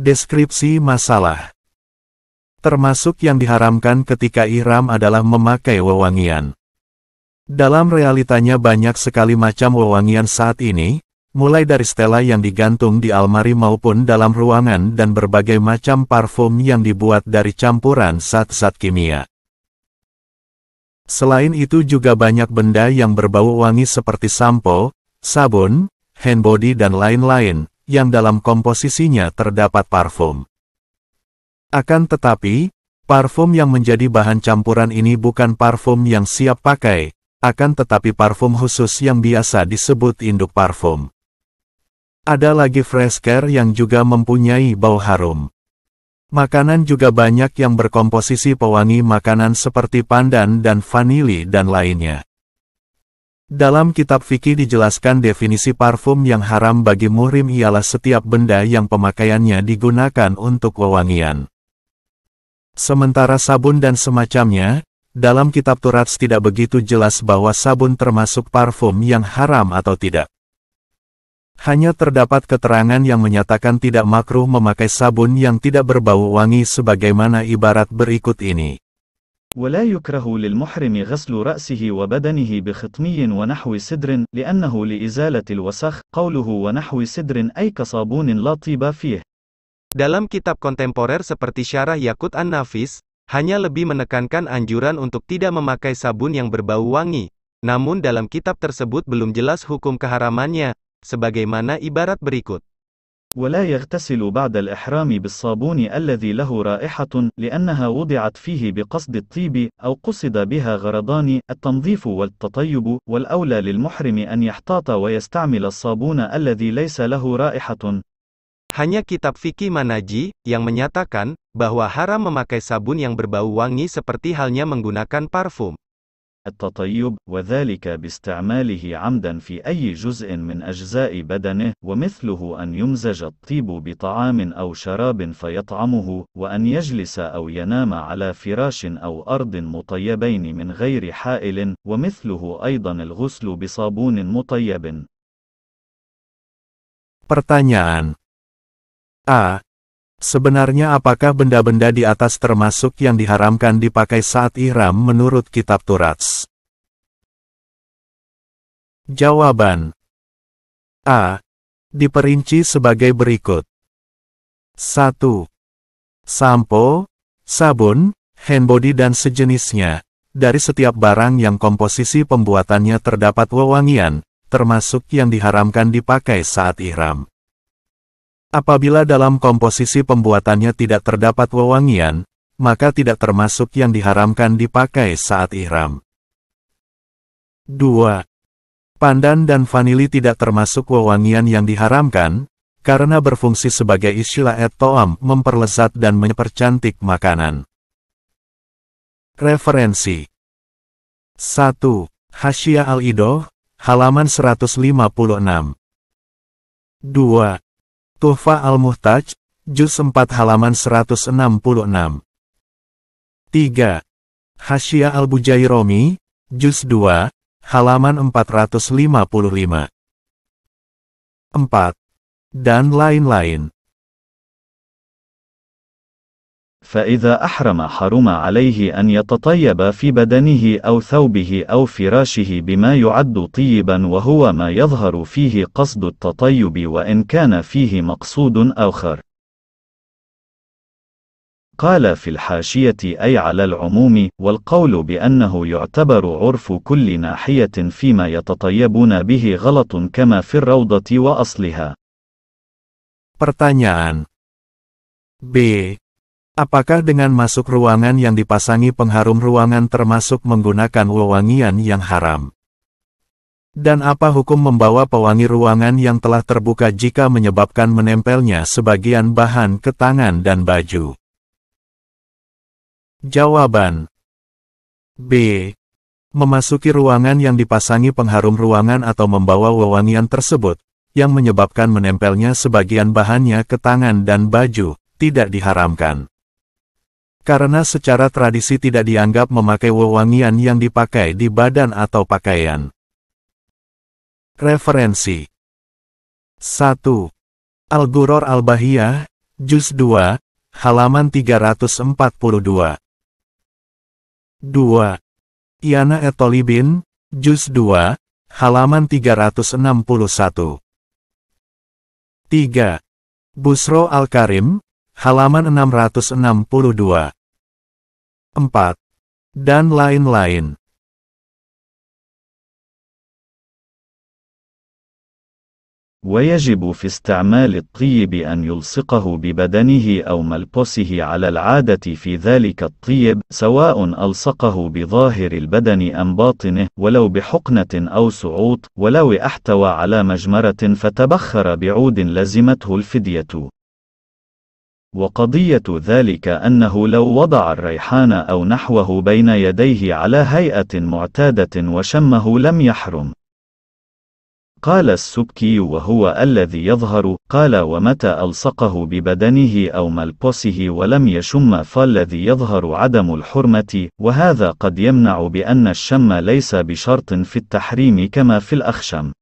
Deskripsi masalah Termasuk yang diharamkan ketika ihram adalah memakai wewangian. Dalam realitanya banyak sekali macam wewangian saat ini, mulai dari stela yang digantung di almari maupun dalam ruangan dan berbagai macam parfum yang dibuat dari campuran zat-zat kimia. Selain itu juga banyak benda yang berbau wangi seperti sampo, sabun, handbody dan lain-lain, yang dalam komposisinya terdapat parfum. Akan tetapi, parfum yang menjadi bahan campuran ini bukan parfum yang siap pakai, akan tetapi parfum khusus yang biasa disebut induk parfum. Ada lagi fresh care yang juga mempunyai bau harum. Makanan juga banyak yang berkomposisi pewangi makanan seperti pandan dan vanili dan lainnya. Dalam kitab fikih dijelaskan definisi parfum yang haram bagi muhrim ialah setiap benda yang pemakaiannya digunakan untuk wewangian. Sementara sabun dan semacamnya, dalam kitab Turats tidak begitu jelas bahwa sabun termasuk parfum yang haram atau tidak. Hanya terdapat keterangan yang menyatakan tidak makruh memakai sabun yang tidak berbau wangi sebagaimana ibarat berikut ini. ولا يكره للمحرم غسل رأسه وبدنه بخطمي ونحو سدر لأنه لإزالة الوسخ قوله ونحو سدر أي كصابون لا طيب فيه Dalam kitab kontemporer seperti Syarah Yakut An-Nafis, hanya lebih menekankan anjuran untuk tidak memakai sabun yang berbau wangi. Namun dalam kitab tersebut belum jelas hukum keharamannya, sebagaimana ibarat berikut. ولا يغتسل بعد الإحرام بالصابون الذي له رائحة لأنها وضعت فيه بقصد الطيب أو قصد بها غرضان التنظيف والتطيب والأولى للمحرم أن يحتاط ويستعمل الصابون الذي ليس له رائحة Hanya kitab Fikih Manaji yang menyatakan bahwa haram memakai sabun yang berbau wangi seperti halnya menggunakan parfum. التطيب وذلك باستعماله عمدا في أي جزء من أجزاء بدنه ومثله أن يمزج الطيب بطعام أو شراب فيطعمه وأن يجلس أو ينام على فراش أو أرض مطيبين من غير حائل ومثله أيضا الغسل بصابون مطيب Pertanyaan A. Sebenarnya apakah benda-benda di atas termasuk yang diharamkan dipakai saat ihram menurut kitab Turats? Jawaban A. Diperinci sebagai berikut. 1. Sampo, sabun, handbody dan sejenisnya. Dari setiap barang yang komposisi pembuatannya terdapat wewangian, termasuk yang diharamkan dipakai saat ihram. Apabila dalam komposisi pembuatannya tidak terdapat wewangian, maka tidak termasuk yang diharamkan dipakai saat ihram. 2. Pandan dan vanili tidak termasuk wewangian yang diharamkan, karena berfungsi sebagai istilah toam memperlezat dan mempercantik makanan. Referensi 1. Hasyiah al-Idoh, halaman 156 2. Tuhfa Al-Muhtaj, Juz 4 halaman 166. 3. Hasya Al-Bujairomi, Juz 2, halaman 455. 4. Dan lain-lain. فإذا أحرم حرم عليه أن يتطيب في بدنه أو ثوبه أو فراشه بما يعد طيبا وهو ما يظهر فيه قصد التطيب وإن كان فيه مقصود آخر. قال في الحاشية أي على العموم، والقول بأنه يعتبر عرف كل ناحية فيما يتطيبون به غلط كما في الروضة وأصلها. Pertanyaan B. Apakah dengan masuk ruangan yang dipasangi pengharum ruangan termasuk menggunakan wewangian yang haram? Dan apa hukum membawa pewangi ruangan yang telah terbuka jika menyebabkan menempelnya sebagian bahan ke tangan dan baju? Jawaban B. Memasuki ruangan yang dipasangi pengharum ruangan atau membawa wewangian tersebut, yang menyebabkan menempelnya sebagian bahannya ke tangan dan baju, tidak diharamkan karena secara tradisi tidak dianggap memakai wewangian yang dipakai di badan atau pakaian. Referensi 1. al ghuror Al-Bahiyah, Juz 2, halaman 342. 2. Iana Etolibin, Juz 2, halaman 361. 3. Busro Al-Karim, halaman 662. 4. Dan lain-lain. ويجب في استعمال الطيب أن يلصقه ببدنه أو ملبسه على العادة في ذلك الطيب، سواء ألصقه بظاهر البدن أم باطنه، ولو بحقنة أو سعوط، ولو احتوى على مجمرة فتبخر بعود لزمته الفدية. وقضية ذلك أنه لو وضع الريحان أو نحوه بين يديه على هيئة معتادة وشمه لم يحرم قال السبكي وهو الذي يظهر قال ومتى ألصقه ببدنه أو ملبسه ولم يشم فالذي يظهر عدم الحرمة وهذا قد يمنع بأن الشم ليس بشرط في التحريم كما في الأخشم